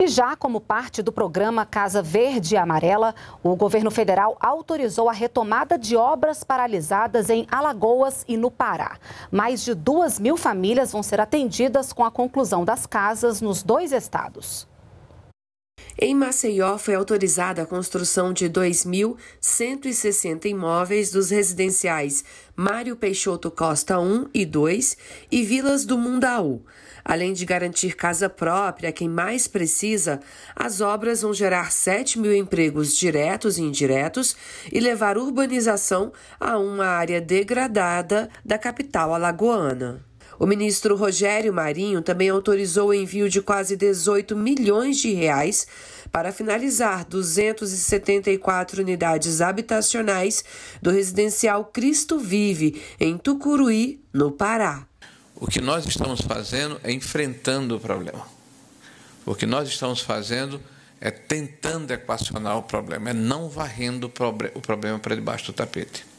E já como parte do programa Casa Verde e Amarela, o governo federal autorizou a retomada de obras paralisadas em Alagoas e no Pará. Mais de duas mil famílias vão ser atendidas com a conclusão das casas nos dois estados. Em Maceió, foi autorizada a construção de 2.160 imóveis dos residenciais Mário Peixoto Costa 1 e 2 e Vilas do Mundaú. Além de garantir casa própria a quem mais precisa, as obras vão gerar 7 mil empregos diretos e indiretos e levar urbanização a uma área degradada da capital alagoana. O ministro Rogério Marinho também autorizou o envio de quase 18 milhões de reais para finalizar 274 unidades habitacionais do residencial Cristo Vive, em Tucuruí, no Pará. O que nós estamos fazendo é enfrentando o problema. O que nós estamos fazendo é tentando equacionar o problema, é não varrendo o problema para debaixo do tapete.